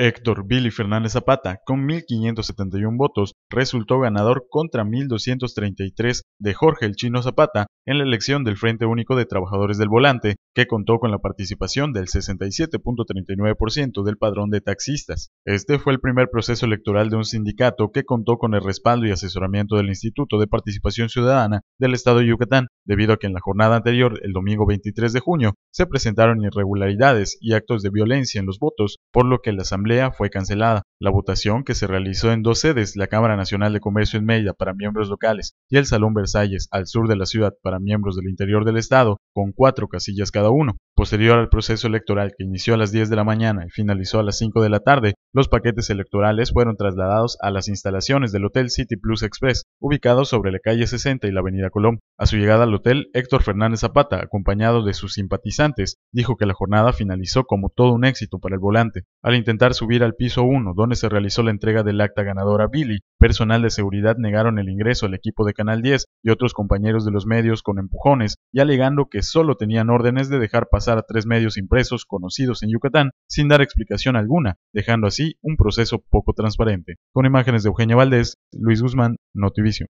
Héctor Billy Fernández Zapata, con 1.571 votos, resultó ganador contra 1.233 de Jorge el Chino Zapata en la elección del Frente Único de Trabajadores del Volante, que contó con la participación del 67.39% del padrón de taxistas. Este fue el primer proceso electoral de un sindicato que contó con el respaldo y asesoramiento del Instituto de Participación Ciudadana del Estado de Yucatán, debido a que en la jornada anterior, el domingo 23 de junio, se presentaron irregularidades y actos de violencia en los votos, por lo que la Asamblea fue cancelada la votación, que se realizó en dos sedes, la Cámara Nacional de Comercio en Mella para miembros locales y el Salón Versalles al sur de la ciudad para miembros del interior del Estado, con cuatro casillas cada uno. Posterior al proceso electoral que inició a las 10 de la mañana y finalizó a las 5 de la tarde, los paquetes electorales fueron trasladados a las instalaciones del Hotel City Plus Express, ubicado sobre la calle 60 y la avenida Colón. A su llegada al hotel, Héctor Fernández Zapata, acompañado de sus simpatizantes, dijo que la jornada finalizó como todo un éxito para el volante. Al intentar subir al piso 1, se realizó la entrega del acta ganadora Billy. Personal de seguridad negaron el ingreso al equipo de Canal 10 y otros compañeros de los medios con empujones y alegando que solo tenían órdenes de dejar pasar a tres medios impresos conocidos en Yucatán sin dar explicación alguna, dejando así un proceso poco transparente. Con imágenes de Eugenia Valdés, Luis Guzmán, Notivision.